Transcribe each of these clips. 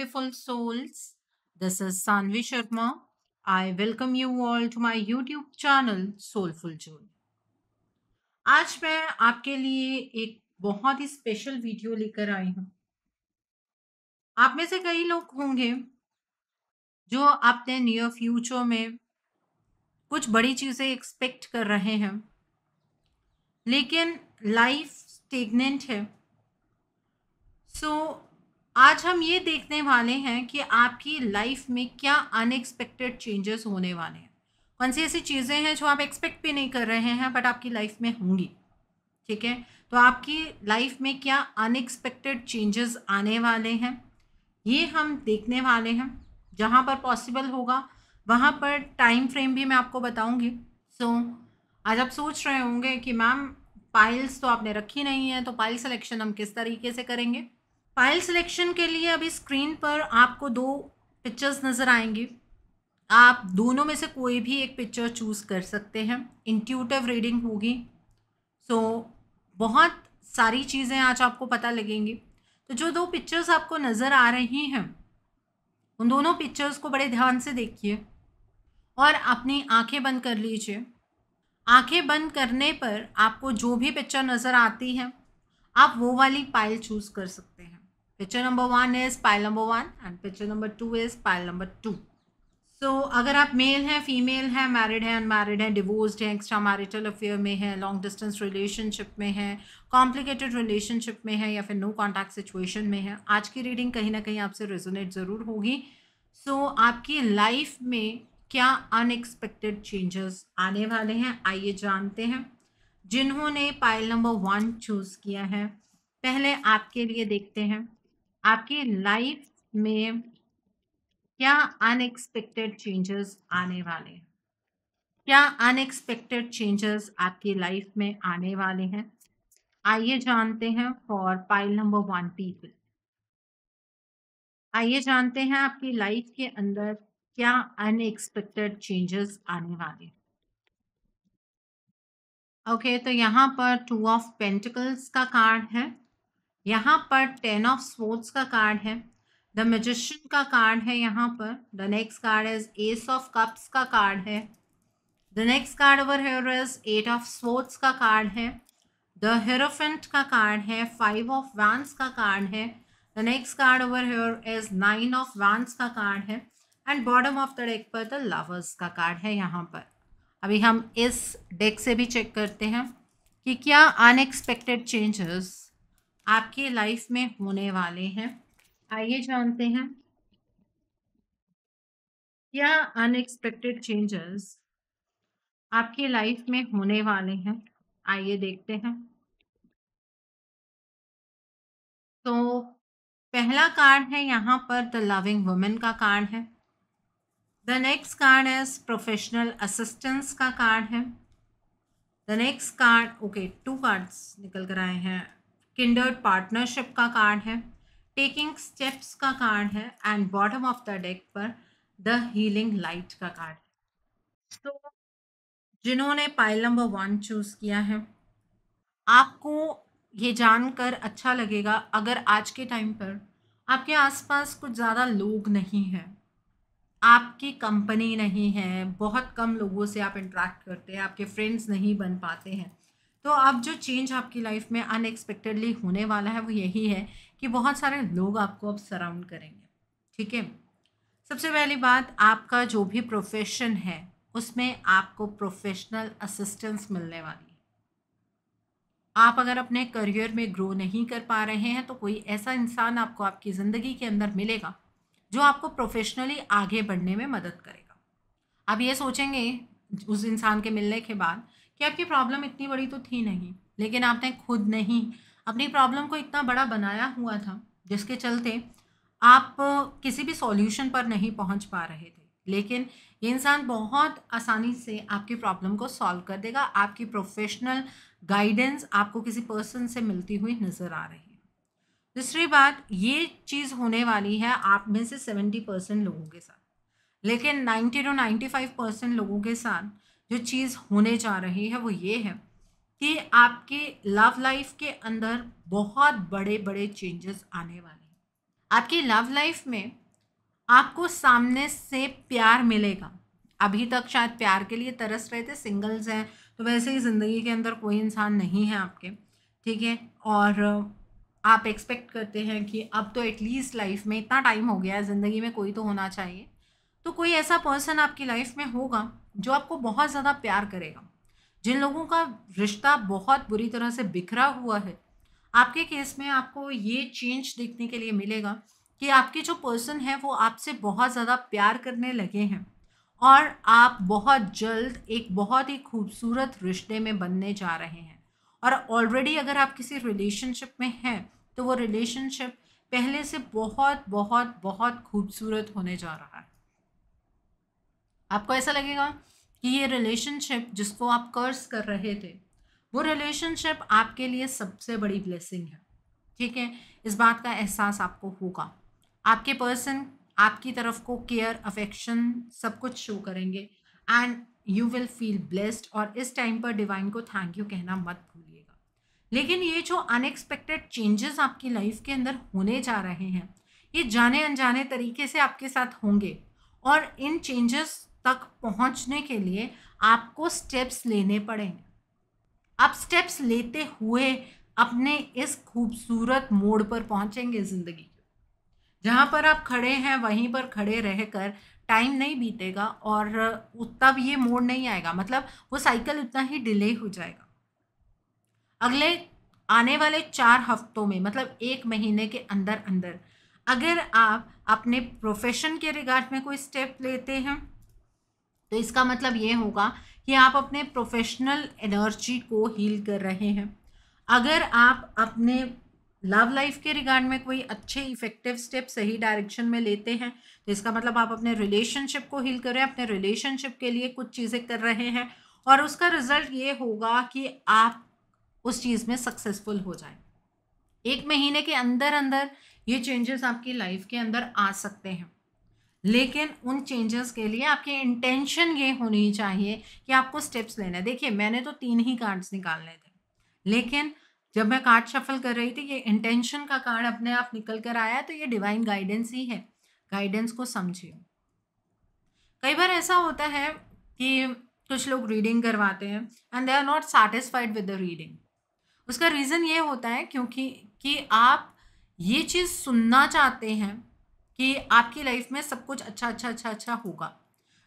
beautiful souls. This is Sanvi Sharma. I welcome you all to my YouTube channel Soulful Journey. आज मैं आपके लिए एक बहुत ही स्पेशल वीडियो लेकर आई हूँ आप में से कई लोग होंगे जो अपने नियर फ्यूचर में कुछ बड़ी चीज़ें एक्सपेक्ट कर रहे हैं लेकिन लाइफ स्टेगनेंट है सो so, आज हम ये देखने वाले हैं कि आपकी लाइफ में क्या अनएक्सपेक्टेड चेंजेस होने वाले हैं कौन सी ऐसी चीज़ें हैं जो आप एक्सपेक्ट भी नहीं कर रहे हैं बट आपकी लाइफ में होंगी ठीक है तो आपकी लाइफ में क्या अनएक्सपेक्टेड चेंजेस आने वाले हैं ये हम देखने वाले हैं जहाँ पर पॉसिबल होगा वहाँ पर टाइम फ्रेम भी मैं आपको बताऊँगी सो so, आज आप सोच रहे होंगे कि मैम पाइल्स तो आपने रखी नहीं है तो पाइल सिलेक्शन हम किस तरीके से करेंगे फाइल सिलेक्शन के लिए अभी स्क्रीन पर आपको दो पिक्चर्स नज़र आएंगी आप दोनों में से कोई भी एक पिक्चर चूज़ कर सकते हैं इंट्यूटिव रीडिंग होगी सो so, बहुत सारी चीज़ें आज आपको पता लगेंगी तो जो दो पिक्चर्स आपको नज़र आ रही हैं उन दोनों पिक्चर्स को बड़े ध्यान से देखिए और अपनी आंखें बंद कर लीजिए आंखें बंद करने पर आपको जो भी पिक्चर नज़र आती है आप वो वाली पाइल चूज़ कर सकते हैं picture number one is pile number one and picture number two is pile number two so अगर आप मेल हैं फीमेल हैं मैरिड हैं अनमैरिड हैं डिवोर्स्ड हैं एक्स्ट्रा मैरिटल अफेयर में हैं लॉन्ग डिस्टेंस रिलेशनशिप में हैं कॉम्प्लिकेटेड रिलेशनशिप में हैं या फिर नो कॉन्टैक्ट सिचुएशन में हैं आज की रीडिंग कहीं ना कहीं आपसे रेजोनेट ज़रूर होगी सो so, आपकी लाइफ में क्या अनएक्सपेक्टेड चेंजेस आने वाले हैं आइए जानते हैं जिन्होंने पाइल नंबर वन चूज़ किया है पहले आपके लिए देखते हैं आपके लाइफ में क्या अनएक्सपेक्टेड चेंजेस आने वाले हैं क्या अनएक्सपेक्टेड चेंजेस आपकी लाइफ में आने वाले हैं आइए जानते हैं for pile number one people आइए जानते हैं आपकी लाइफ के अंदर क्या अनएक्सपेक्टेड चेंजेस आने वाले हैं ओके okay, तो यहाँ पर टू ऑफ पेंटिकल्स का कार्ड है यहाँ पर टेन ऑफ स्पोर्ट्स का कार्ड है द मजिशियन का कार्ड है यहाँ पर the next card is ace of cups का कार्ड है the next card over here is eight of swords का कार्ड है द हेरोफेंट का कार्ड है फाइव ऑफ वैंस का कार्ड है the next card over here is nine of wands का card है and bottom of the deck पर the lovers का कार्ड है यहाँ पर अभी हम इस डेक से भी चेक करते हैं कि क्या अनएक्सपेक्टेड चेंजेस आपके लाइफ में होने वाले हैं आइए जानते हैं क्या अनएक्सपेक्टेड चेंजेस आपके लाइफ में होने वाले हैं आइए देखते हैं तो पहला कार्ड है यहाँ पर द लविंग वुमेन का कार्ड है the next card is professional assistance का कार्ड है the next card okay two cards निकल कर आए हैं किंडर्ड पार्टनरशिप का कार्ड है टेकिंग स्टेप्स का कार्ड है and bottom of the deck पर द हीलिंग लाइट का कार्ड है तो जिन्होंने पाइल नंबर वन चूज़ किया है आपको ये जानकर अच्छा लगेगा अगर आज के टाइम पर आपके आसपास कुछ ज़्यादा लोग नहीं हैं आपकी कंपनी नहीं है बहुत कम लोगों से आप इंटरेक्ट करते हैं आपके फ्रेंड्स नहीं बन पाते हैं तो अब जो चेंज आपकी लाइफ में अनएक्सपेक्टेडली होने वाला है वो यही है कि बहुत सारे लोग आपको अब सराउंड करेंगे ठीक है सबसे पहली बात आपका जो भी प्रोफेशन है उसमें आपको प्रोफेशनल असिस्टेंस मिलने वाली है आप अगर अपने करियर में ग्रो नहीं कर पा रहे हैं तो कोई ऐसा इंसान आपको आपकी ज़िंदगी के अंदर मिलेगा जो आपको प्रोफेशनली आगे बढ़ने में मदद करेगा आप ये सोचेंगे उस इंसान के मिलने के बाद कि आपकी प्रॉब्लम इतनी बड़ी तो थी नहीं लेकिन आपने खुद नहीं अपनी प्रॉब्लम को इतना बड़ा बनाया हुआ था जिसके चलते आप किसी भी सॉल्यूशन पर नहीं पहुंच पा रहे थे लेकिन ये इंसान बहुत आसानी से आपकी प्रॉब्लम को सॉल्व कर देगा आपकी प्रोफेशनल गाइडेंस आपको किसी पर्सन से मिलती हुई नज़र आ रही है दूसरी बात ये चीज़ होने वाली है आप में से सेवेंटी परसेंट लोगों के साथ लेकिन ninety two ninety five percent लोगों के साथ जो चीज़ होने जा रही है वो ये है कि आपके लव लाइफ के अंदर बहुत बड़े बड़े चेंजेस आने वाले हैं आपकी लव लाइफ में आपको सामने से प्यार मिलेगा अभी तक शायद प्यार के लिए तरस रहे थे सिंगल्स हैं तो वैसे ही ज़िंदगी के अंदर कोई इंसान नहीं है आपके ठीक है और आप एक्सपेक्ट करते हैं कि अब तो एटलीस्ट लाइफ में इतना टाइम हो गया है ज़िंदगी में कोई तो होना चाहिए तो कोई ऐसा पर्सन आपकी लाइफ में होगा जो आपको बहुत ज़्यादा प्यार करेगा जिन लोगों का रिश्ता बहुत बुरी तरह से बिखरा हुआ है आपके केस में आपको ये चेंज देखने के लिए मिलेगा कि आपके जो पर्सन है वो आपसे बहुत ज़्यादा प्यार करने लगे हैं और आप बहुत जल्द एक बहुत ही खूबसूरत रिश्ते में बनने जा रहे हैं और ऑलरेडी अगर आप किसी रिलेशनशिप में हैं तो वो रिलेशनशिप पहले से बहुत बहुत बहुत खूबसूरत होने जा रहा है आपको ऐसा लगेगा कि ये रिलेशनशिप जिसको आप कर्स कर रहे थे वो रिलेशनशिप आपके लिए सबसे बड़ी ब्लेसिंग है ठीक है इस बात का एहसास आपको होगा आपके पर्सन आपकी तरफ को केयर अफेक्शन सब कुछ शो करेंगे and you will feel blessed और इस टाइम पर डिवाइन को थैंक यू कहना मत भूलिएगा लेकिन ये जो अनएक्सपेक्टेड चेंजेस आपकी लाइफ के अंदर होने जा रहे हैं ये जाने अनजाने तरीके से आपके साथ होंगे और इन चेंजेस तक पहुंचने के लिए आपको स्टेप्स लेने पड़ेंगे आप स्टेप्स लेते हुए अपने इस खूबसूरत मोड़ पर पहुंचेंगे ज़िंदगी के जहाँ पर आप खड़े हैं वहीं पर खड़े रहकर टाइम नहीं बीतेगा और तब ये मोड़ नहीं आएगा मतलब वो साइकिल उतना ही डिले हो जाएगा अगले आने वाले चार हफ्तों में मतलब एक महीने के अंदर अंदर अगर आप अपने प्रोफेशन के रिगार्ड में कोई स्टेप लेते हैं तो इसका मतलब ये होगा कि आप अपने प्रोफेशनल एनर्जी को हील कर रहे हैं अगर आप अपने लव लाइफ के रिगार्ड में कोई अच्छे इफेक्टिव स्टेप सही डायरेक्शन में लेते हैं तो इसका मतलब आप अपने रिलेशनशिप को हील कर रहे हैं अपने रिलेशनशिप के लिए कुछ चीज़ें कर रहे हैं और उसका रिजल्ट ये होगा कि आप उस चीज़ में सक्सेसफुल हो जाए एक महीने के अंदर अंदर ये चेंजेस आपकी लाइफ के अंदर आ सकते हैं लेकिन उन चेंजेस के लिए आपकी इंटेंशन ये होनी चाहिए कि आपको स्टेप्स लेना है देखिए मैंने तो तीन ही कार्ड्स निकालने थे लेकिन जब मैं कार्ड शफल कर रही थी ये इंटेंशन का कार्ड अपने आप निकल कर आया तो ये डिवाइन गाइडेंस ही है गाइडेंस को समझिए कई बार ऐसा होता है कि कुछ लोग रीडिंग करवाते हैं and they are not satisfied with the reading उसका रीज़न ये होता है क्योंकि कि आप ये चीज़ सुनना चाहते हैं कि आपकी लाइफ में सब कुछ अच्छा अच्छा अच्छा अच्छा होगा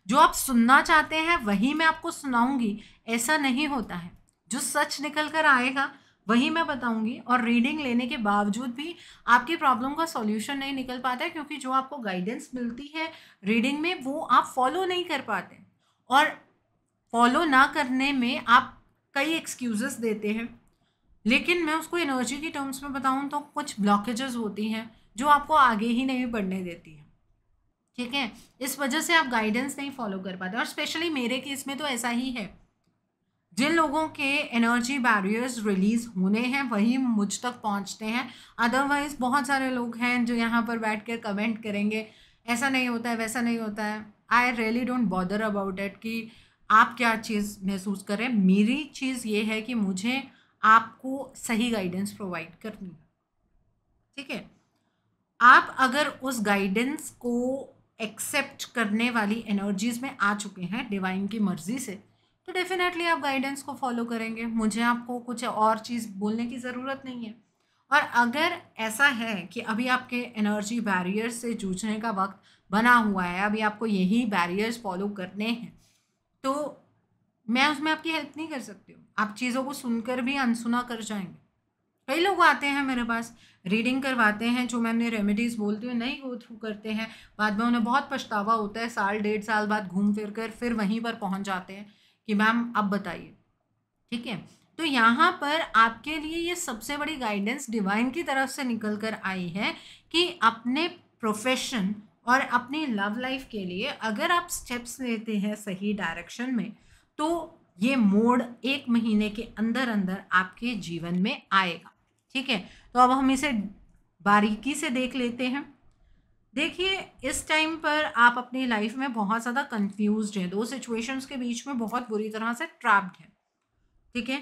जो आप सुनना चाहते हैं वही मैं आपको सुनाऊंगी ऐसा नहीं होता है जो सच निकल कर आएगा वही मैं बताऊंगी और रीडिंग लेने के बावजूद भी आपकी प्रॉब्लम का सॉल्यूशन नहीं निकल पाता है क्योंकि जो आपको गाइडेंस मिलती है रीडिंग में वो आप फॉलो नहीं कर पाते और फॉलो ना करने में आप कई एक्सक्यूजेस देते हैं लेकिन मैं उसको एनर्जी की टर्म्स में बताऊँ तो कुछ ब्लॉकेजेस होती हैं जो आपको आगे ही नहीं बढ़ने देती है ठीक है इस वजह से आप गाइडेंस नहीं फॉलो कर पाते और स्पेशली मेरे केस में तो ऐसा ही है जिन लोगों के एनर्जी बैरियर्स रिलीज होने हैं वही मुझ तक पहुंचते हैं अदरवाइज़ बहुत सारे लोग हैं जो यहाँ पर बैठ कर कमेंट करेंगे ऐसा नहीं होता है वैसा नहीं होता है I really don't bother about it कि आप क्या चीज़ महसूस करें मेरी चीज़ ये है कि मुझे आपको सही गाइडेंस प्रोवाइड करनी ठीक है आप अगर उस गाइडेंस को एक्सेप्ट करने वाली एनर्जीज में आ चुके हैं डिवाइन की मर्जी से तो डेफिनेटली आप गाइडेंस को फॉलो करेंगे मुझे आपको कुछ और चीज़ बोलने की ज़रूरत नहीं है और अगर ऐसा है कि अभी आपके एनर्जी बैरियर से जूझने का वक्त बना हुआ है अभी आपको यही बैरियर्स फॉलो करने हैं तो मैं उसमें आपकी हेल्प नहीं कर सकती हूँ आप चीज़ों को सुनकर भी अनसुना कर जाएंगे कई लोग आते हैं मेरे पास रीडिंग करवाते हैं जो मैंने रेमेडीज़ बोलती हूँ नहीं गो थ्रू करते हैं बाद में उन्हें बहुत पछतावा होता है साल डेढ़ साल बाद घूम फिर कर फिर वहीं पर पहुँच जाते हैं कि मैम अब बताइए ठीक है तो यहाँ पर आपके लिए ये सबसे बड़ी गाइडेंस डिवाइन की तरफ से निकल कर आई है कि अपने प्रोफेशन और अपनी लव लाइफ के लिए अगर आप स्टेप्स लेते हैं सही डायरेक्शन में तो ये मोड एक महीने के अंदर अंदर आपके जीवन में आएगा ठीक है तो अब हम इसे बारीकी से देख लेते हैं देखिए इस टाइम पर आप अपनी लाइफ में बहुत ज़्यादा कंफ्यूज हैं दो सिचुएशंस के बीच में बहुत बुरी तरह से ट्रैप्ड हैं ठीक है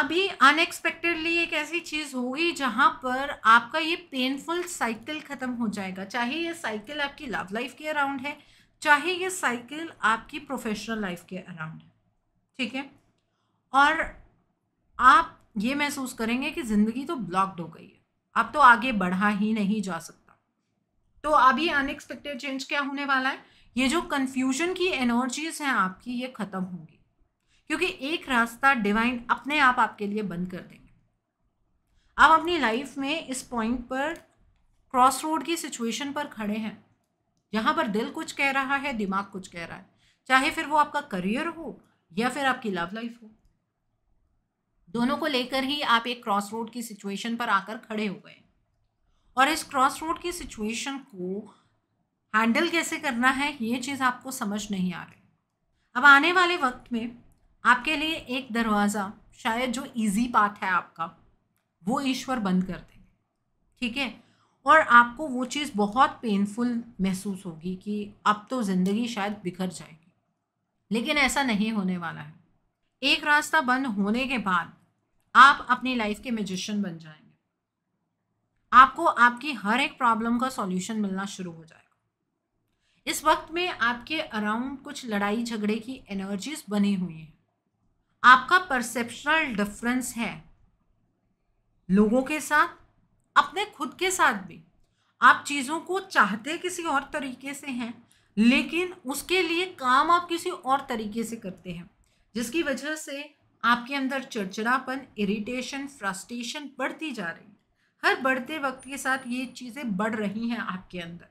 अभी अनएक्सपेक्टेडली एक ऐसी चीज़ होगी जहाँ पर आपका ये पेनफुल साइकिल ख़त्म हो जाएगा चाहे ये साइकिल आपकी लव लाइफ के अराउंड है चाहे ये साइकिल आपकी प्रोफेशनल लाइफ के अराउंड है ठीक है और आप ये महसूस करेंगे कि ज़िंदगी तो ब्लॉक्ड हो गई है अब तो आगे बढ़ा ही नहीं जा सकता तो अभी अनएक्सपेक्टेड चेंज क्या होने वाला है ये जो कन्फ्यूजन की एनर्जीज हैं आपकी ये ख़त्म होंगी क्योंकि एक रास्ता डिवाइन अपने आप आपके लिए बंद कर देंगे आप अपनी लाइफ में इस पॉइंट पर क्रॉस रोड की सिचुएशन पर खड़े हैं जहाँ पर दिल कुछ कह रहा है दिमाग कुछ कह रहा है चाहे फिर वो आपका करियर हो या फिर आपकी लव लाइफ हो दोनों को लेकर ही आप एक क्रॉस रोड की सिचुएशन पर आकर खड़े हो गए और इस क्रॉस रोड की सिचुएशन को हैंडल कैसे करना है ये चीज़ आपको समझ नहीं आ रही अब आने वाले वक्त में आपके लिए एक दरवाज़ा शायद जो इजी पाथ है आपका वो ईश्वर बंद कर देंगे ठीक है और आपको वो चीज़ बहुत पेनफुल महसूस होगी कि अब तो ज़िंदगी शायद बिखर जाएगी लेकिन ऐसा नहीं होने वाला है एक रास्ता बंद होने के बाद आप अपनी लाइफ के मेजिशियन बन जाएंगे आपको आपकी हर एक प्रॉब्लम का सॉल्यूशन मिलना शुरू हो जाएगा इस वक्त में आपके अराउंड कुछ लड़ाई झगड़े की एनर्जीज बनी हुई हैं आपका परसेप्शनल डिफरेंस है लोगों के साथ अपने खुद के साथ भी आप चीज़ों को चाहते किसी और तरीके से हैं लेकिन उसके लिए काम आप किसी और तरीके से करते हैं जिसकी वजह से आपके अंदर चिड़चिड़ापन इरिटेशन फ्रस्ट्रेशन बढ़ती जा रही है हर बढ़ते वक्त के साथ ये चीज़ें बढ़ रही हैं आपके अंदर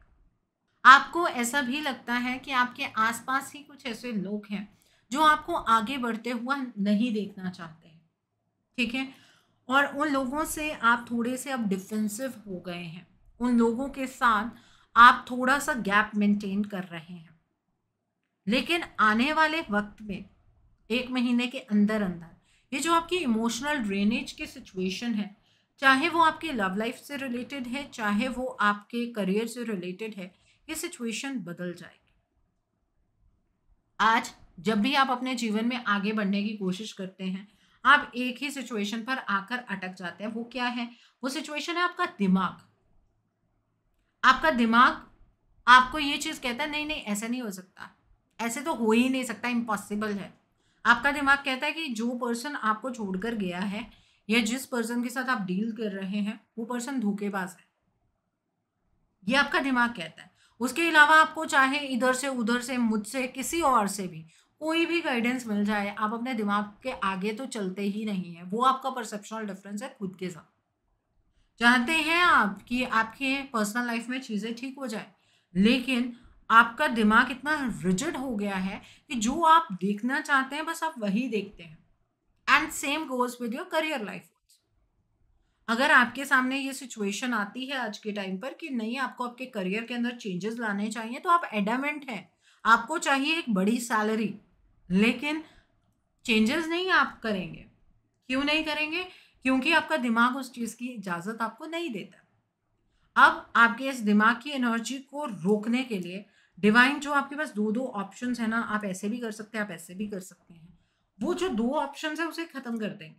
आपको ऐसा भी लगता है कि आपके आसपास ही कुछ ऐसे लोग हैं जो आपको आगे बढ़ते हुआ नहीं देखना चाहते हैं ठीक है और उन लोगों से आप थोड़े से अब डिफेंसिव हो गए हैं उन लोगों के साथ आप थोड़ा सा गैप मेंटेन कर रहे हैं लेकिन आने वाले वक्त में एक महीने के अंदर अंदर ये जो आपकी इमोशनल ड्रेनेज की सिचुएशन है चाहे वो आपकी लव लाइफ से रिलेटेड है चाहे वो आपके करियर से रिलेटेड है ये सिचुएशन बदल जाएगी आज जब भी आप अपने जीवन में आगे बढ़ने की कोशिश करते हैं आप एक ही सिचुएशन पर आकर अटक जाते हैं वो क्या है वो सिचुएशन है आपका दिमाग आपका दिमाग आपको ये चीज़ कहता है नहीं नहीं ऐसा नहीं हो सकता ऐसे तो हो ही नहीं सकता इम्पॉसिबल है आपका दिमाग कहता है कि जो पर्सन आपको छोड़कर गया है या जिस पर्सन के साथ आप डील कर रहे हैं वो पर्सन धोखेबाज है ये आपका दिमाग कहता है उसके अलावा आपको चाहे इधर से उधर से मुझसे किसी और से भी कोई भी गाइडेंस मिल जाए आप अपने दिमाग के आगे तो चलते ही नहीं है वो आपका परसेप्शनल डिफरेंस है खुद के साथ चाहते हैं आप कि आपके पर्सनल लाइफ में चीज़ें ठीक हो जाए लेकिन आपका दिमाग इतना रिजिड हो गया है कि जो आप देखना चाहते हैं बस आप वही देखते हैं and same goes with your career life अगर आपके सामने ये सिचुएशन आती है आज के टाइम पर कि नहीं आपको आपके करियर के अंदर चेंजेस लाने चाहिए तो आप एडामेंट हैं आपको चाहिए एक बड़ी सैलरी लेकिन चेंजेस नहीं आप करेंगे क्यों नहीं करेंगे क्योंकि आपका दिमाग उस चीज़ की इजाज़त आपको नहीं देता अब आपके इस दिमाग की एनर्जी को रोकने के लिए डिवाइन जो आपके पास दो दो ऑप्शन है ना आप ऐसे भी कर सकते हैं आप ऐसे भी कर सकते हैं वो जो दो ऑप्शन है उसे खत्म कर देंगे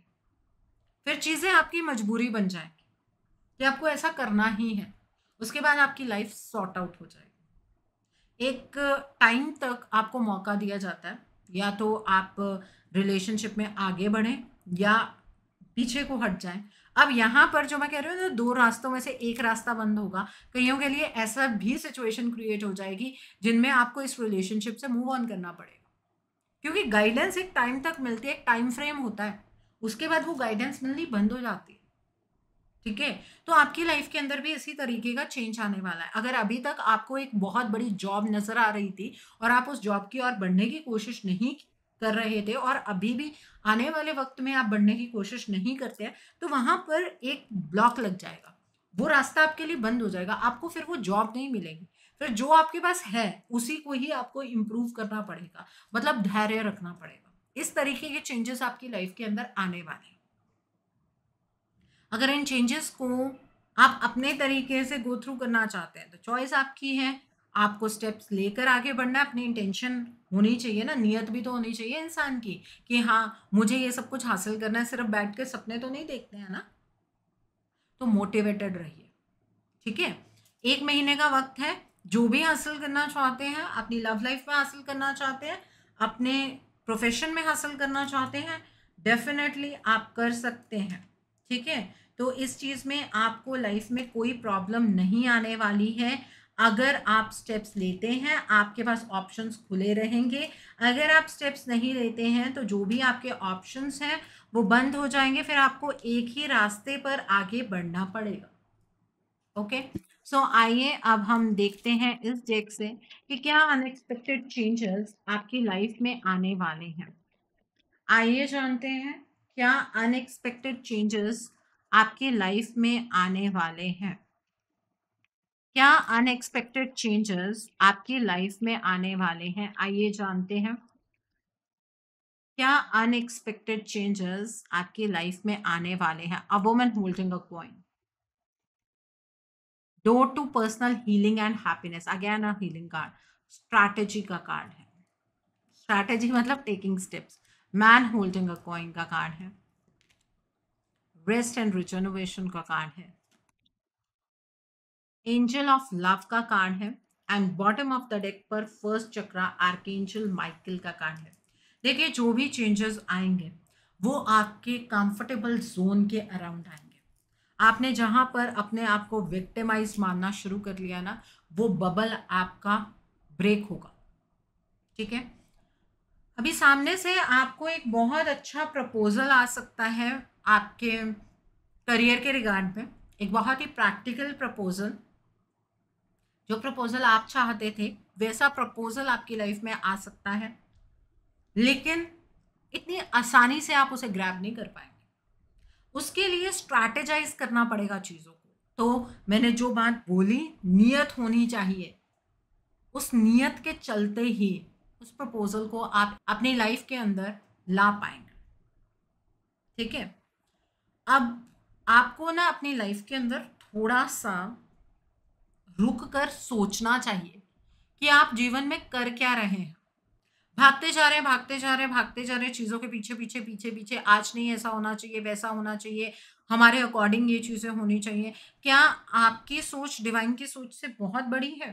फिर चीज़ें आपकी मजबूरी बन जाएंगी कि आपको ऐसा करना ही है उसके बाद आपकी लाइफ सॉर्ट आउट हो जाएगी एक टाइम तक आपको मौका दिया जाता है या तो आप रिलेशनशिप में आगे बढ़ें या पीछे को हट जाएं अब यहाँ पर जो मैं कह रही हूँ ना तो दो रास्तों में से एक रास्ता बंद होगा कईयों के लिए ऐसा भी सिचुएशन क्रिएट हो जाएगी जिनमें आपको इस रिलेशनशिप से मूव ऑन करना पड़ेगा क्योंकि गाइडेंस एक टाइम तक मिलती है एक टाइम फ्रेम होता है उसके बाद वो गाइडेंस मिलनी बंद हो जाती है ठीक है तो आपकी लाइफ के अंदर भी इसी तरीके का चेंज आने वाला है अगर अभी तक आपको एक बहुत बड़ी जॉब नजर आ रही थी और आप उस जॉब की ओर बढ़ने की कोशिश नहीं कर रहे थे और अभी भी आने वाले वक्त में आप बढ़ने की कोशिश नहीं करते हैं तो वहां पर एक ब्लॉक लग जाएगा वो रास्ता आपके लिए बंद हो जाएगा आपको फिर वो जॉब नहीं मिलेगी फिर जो आपके पास है उसी को ही आपको इम्प्रूव करना पड़ेगा मतलब धैर्य रखना पड़ेगा इस तरीके के चेंजेस आपकी लाइफ के अंदर आने वाले हैं अगर इन चेंजेस को आप अपने तरीके से गो थ्रू करना चाहते हैं तो चॉइस आपकी है आपको स्टेप्स लेकर आगे बढ़ना है अपनी इंटेंशन होनी चाहिए ना नियत भी तो होनी चाहिए इंसान की कि हाँ मुझे ये सब कुछ हासिल करना है सिर्फ बैठ के सपने तो नहीं देखते हैं ना तो मोटिवेटेड रहिए ठीक है एक महीने का वक्त है जो भी हासिल करना चाहते हैं अपनी लव लाइफ में हासिल करना चाहते हैं अपने प्रोफेशन में हासिल करना चाहते हैं डेफिनेटली आप कर सकते हैं ठीक है तो इस चीज़ में आपको लाइफ में कोई प्रॉब्लम नहीं आने वाली है अगर आप स्टेप्स लेते हैं आपके पास ऑप्शंस खुले रहेंगे अगर आप स्टेप्स नहीं लेते हैं तो जो भी आपके ऑप्शंस हैं वो बंद हो जाएंगे फिर आपको एक ही रास्ते पर आगे बढ़ना पड़ेगा ओके सो आइए अब हम देखते हैं इस डेक से कि क्या अनएक्सपेक्टेड चेंजेस आपकी लाइफ में आने वाले हैं आइए जानते हैं क्या अनएक्सपेक्टेड चेंजेस आपकी लाइफ में आने वाले हैं क्या अनएक्सपेक्टेड चेंजेस आपकी लाइफ में आने वाले हैं आइए जानते हैं क्या अनएक्सपेक्टेड चेंजेस आपकी लाइफ में आने वाले हैं a woman holding a coin door to personal healing and happiness again a healing card strategy का कार्ड है स्ट्रैटेजी मतलब taking steps man holding a coin का कार्ड है रेस्ट एंड रिजनोवेशन का कार्ड है एंजल ऑफ लव का card है and bottom of the deck पर first chakra archangel Michael का कार्ड है देखिए जो भी चेंजेस आएंगे वो आपके कंफर्टेबल जोन के अराउंड आएंगे आपने जहां पर अपने आप को विक्टिमाइज मानना शुरू कर लिया ना वो बबल आपका ब्रेक होगा ठीक है अभी सामने से आपको एक बहुत अच्छा प्रपोजल आ सकता है आपके करियर के रिगार्ड में एक बहुत ही प्रैक्टिकल प्रपोजल जो प्रपोजल आप चाहते थे वैसा प्रपोजल आपकी लाइफ में आ सकता है लेकिन इतनी आसानी से आप उसे ग्रैब नहीं कर पाएंगे उसके लिए स्ट्रैटेजाइज करना पड़ेगा चीज़ों को तो मैंने जो बात बोली नियत होनी चाहिए उस नियत के चलते ही उस प्रपोजल को आप अपनी लाइफ के अंदर ला पाएंगे ठीक है अब आपको ना अपनी लाइफ के अंदर थोड़ा सा रुक कर सोचना चाहिए कि आप जीवन में कर क्या रहे हैं भागते जा रहे हैं भागते जा रहे हैं भागते जा रहे हैं चीज़ों के पीछे पीछे पीछे पीछे आज नहीं ऐसा होना चाहिए वैसा होना चाहिए हमारे अकॉर्डिंग ये चीज़ें होनी चाहिए क्या आपकी सोच डिवाइन की सोच से बहुत बड़ी है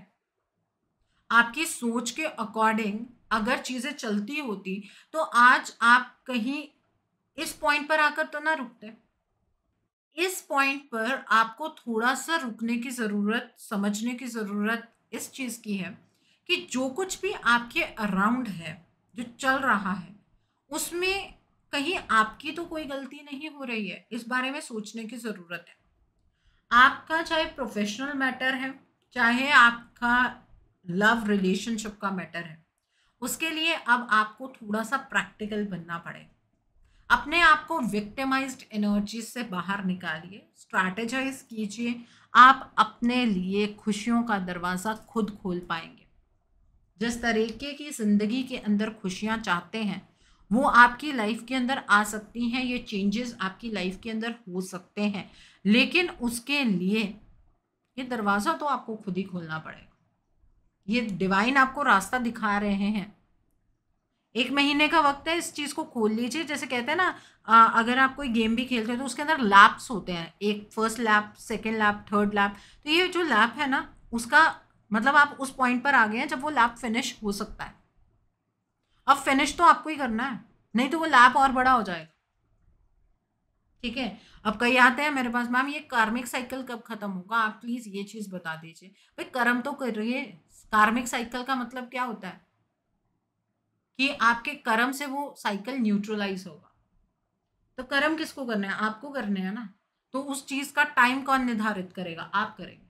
आपकी सोच के अकॉर्डिंग अगर चीज़ें चलती होती तो आज आप कहीं इस पॉइंट पर आकर तो ना रुकते इस पॉइंट पर आपको थोड़ा सा रुकने की ज़रूरत समझने की ज़रूरत इस चीज़ की है कि जो कुछ भी आपके अराउंड है जो चल रहा है उसमें कहीं आपकी तो कोई गलती नहीं हो रही है इस बारे में सोचने की ज़रूरत है आपका चाहे प्रोफेशनल मैटर है चाहे आपका लव रिलेशनशिप का मैटर है उसके लिए अब आपको थोड़ा सा प्रैक्टिकल बनना पड़ेगा अपने आप को विक्टिमाइज एनर्जी से बाहर निकालिए स्ट्रैटेजाइज कीजिए आप अपने लिए खुशियों का दरवाज़ा खुद खोल पाएंगे जिस तरीके की ज़िंदगी के अंदर खुशियाँ चाहते हैं वो आपकी लाइफ के अंदर आ सकती हैं ये चेंजेस आपकी लाइफ के अंदर हो सकते हैं लेकिन उसके लिए ये दरवाज़ा तो आपको खुद ही खोलना पड़ेगा ये डिवाइन आपको रास्ता दिखा रहे हैं एक महीने का वक्त है इस चीज़ को खोल लीजिए जैसे कहते हैं ना आ, अगर आप कोई गेम भी खेलते हो तो उसके अंदर लैप्स होते हैं एक first lap second lap third lap तो ये जो लैप है ना उसका मतलब आप उस पॉइंट पर आ गए हैं जब वो लैप फिनिश हो सकता है अब फिनिश तो आपको ही करना है नहीं तो वो लैप और बड़ा हो जाएगा ठीक है अब कई आते हैं मेरे पास मैम ये कार्मिक साइकिल कब खत्म होगा आप प्लीज़ ये चीज़ बता दीजिए भाई कर्म तो कर रही है कार्मिक साइकिल का मतलब क्या होता है कि आपके कर्म से वो साइकिल न्यूट्रलाइज होगा तो कर्म किसको करना है आपको करने है ना तो उस चीज का टाइम कौन निर्धारित करेगा आप करेंगे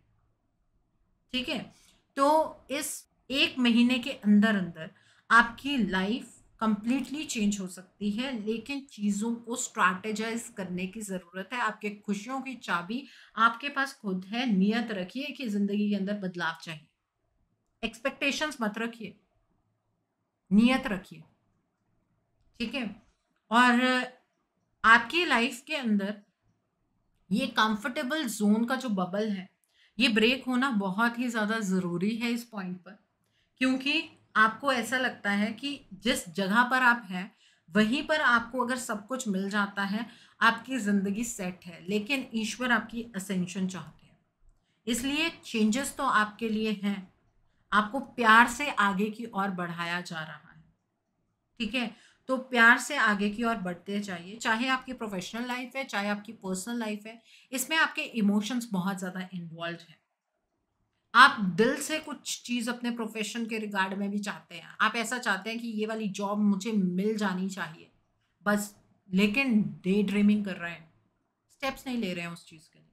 ठीक है तो इस एक महीने के अंदर अंदर आपकी लाइफ कंप्लीटली चेंज हो सकती है लेकिन चीज़ों को स्ट्रैटेजाइज करने की ज़रूरत है आपके खुशियों की चाबी आपके पास खुद है नियत रखिए कि ज़िंदगी के अंदर बदलाव चाहिए एक्सपेक्टेशंस मत रखिए नियत रखिए ठीक है और आपकी लाइफ के अंदर ये कंफर्टेबल जोन का जो बबल है ये ब्रेक होना बहुत ही ज़्यादा ज़रूरी है इस पॉइंट पर क्योंकि आपको ऐसा लगता है कि जिस जगह पर आप हैं वहीं पर आपको अगर सब कुछ मिल जाता है आपकी ज़िंदगी सेट है लेकिन ईश्वर आपकी असेंशन चाहते हैं इसलिए चेंजेस तो आपके लिए हैं आपको प्यार से आगे की ओर बढ़ाया जा रहा है ठीक है तो प्यार से आगे की ओर बढ़ते जाइए चाहे आपकी प्रोफेशनल लाइफ है चाहे आपकी पर्सनल लाइफ है इसमें आपके इमोशंस बहुत ज़्यादा इन्वॉल्व हैं आप दिल से कुछ चीज़ अपने प्रोफेशन के रिगार्ड में भी चाहते हैं आप ऐसा चाहते हैं कि ये वाली जॉब मुझे मिल जानी चाहिए बस लेकिन डे ड्रीमिंग कर रहे हैं स्टेप्स नहीं ले रहे हैं उस चीज़ के लिए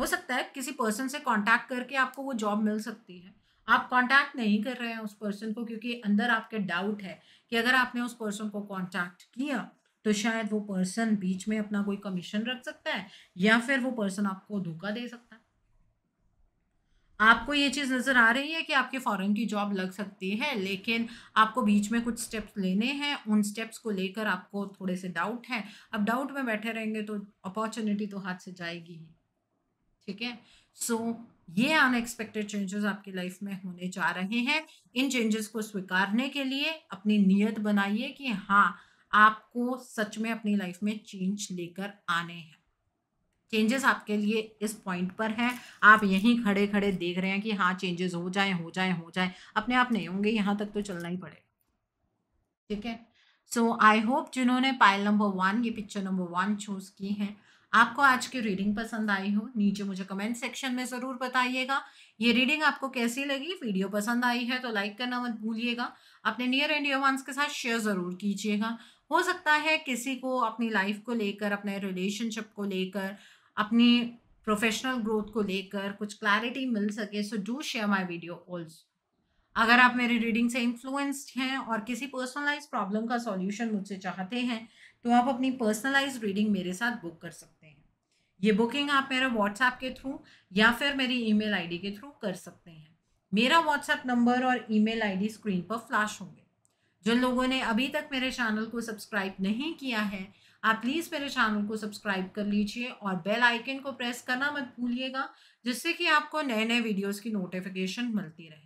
हो सकता है किसी पर्सन से कांटेक्ट करके आपको वो जॉब मिल सकती है आप कांटेक्ट नहीं कर रहे हैं उस पर्सन को क्योंकि अंदर आपके डाउट है कि अगर आपने उस पर्सन को कांटेक्ट किया तो शायद वो पर्सन बीच में अपना कोई कमीशन रख सकता है या फिर वो पर्सन आपको धोखा दे सकता है आपको ये चीज़ नज़र आ रही है कि आपके फॉरेन की जॉब लग सकती है लेकिन आपको बीच में कुछ स्टेप्स लेने हैं उन स्टेप्स को लेकर आपको थोड़े से डाउट है अब डाउट में बैठे रहेंगे तो अपॉर्चुनिटी तो हाथ से जाएगी ही ठीक है सो ये अनएक्सपेक्टेड चेंजेस आपकी लाइफ में होने जा रहे हैं इन चेंजेस को स्वीकारने के लिए अपनी नीयत बनाइए कि हाँ आपको सच में अपनी लाइफ में चेंज लेकर आने हैं चेंजेस आपके लिए इस पॉइंट पर हैं आप यहीं खड़े खड़े देख रहे हैं कि हाँ चेंजेस हो जाए हो जाए हो जाए अपने आप नहीं होंगे यहाँ तक तो चलना ही पड़ेगा ठीक है सो आई होप जिन्होंने पायल नंबर वन ये पिक्चर नंबर वन चूज की है आपको आज की रीडिंग पसंद आई हो नीचे मुझे कमेंट सेक्शन में ज़रूर बताइएगा ये रीडिंग आपको कैसी लगी वीडियो पसंद आई है तो लाइक करना मत भूलिएगा अपने नियर एंड डियर वंस के साथ शेयर ज़रूर कीजिएगा हो सकता है किसी को अपनी लाइफ को लेकर अपने रिलेशनशिप को लेकर अपनी प्रोफेशनल ग्रोथ को लेकर कुछ क्लैरिटी मिल सके so do share my video also अगर आप मेरी रीडिंग से इन्फ्लुएंस्ड हैं और किसी पर्सनलाइज प्रॉब्लम का सॉल्यूशन मुझसे चाहते हैं तो आप अपनी पर्सनलाइज रीडिंग मेरे साथ बुक कर सकते हैं ये बुकिंग आप मेरा व्हाट्सएप के थ्रू या फिर मेरी ईमेल आईडी के थ्रू कर सकते हैं मेरा व्हाट्सएप नंबर और ईमेल आईडी स्क्रीन पर फ्लैश होंगे जिन लोगों ने अभी तक मेरे चैनल को सब्सक्राइब नहीं किया है आप प्लीज़ मेरे चैनल को सब्सक्राइब कर लीजिए और बेल आइकन को प्रेस करना मत भूलिएगा जिससे कि आपको नए नए वीडियोस की नोटिफिकेशन मिलती रहे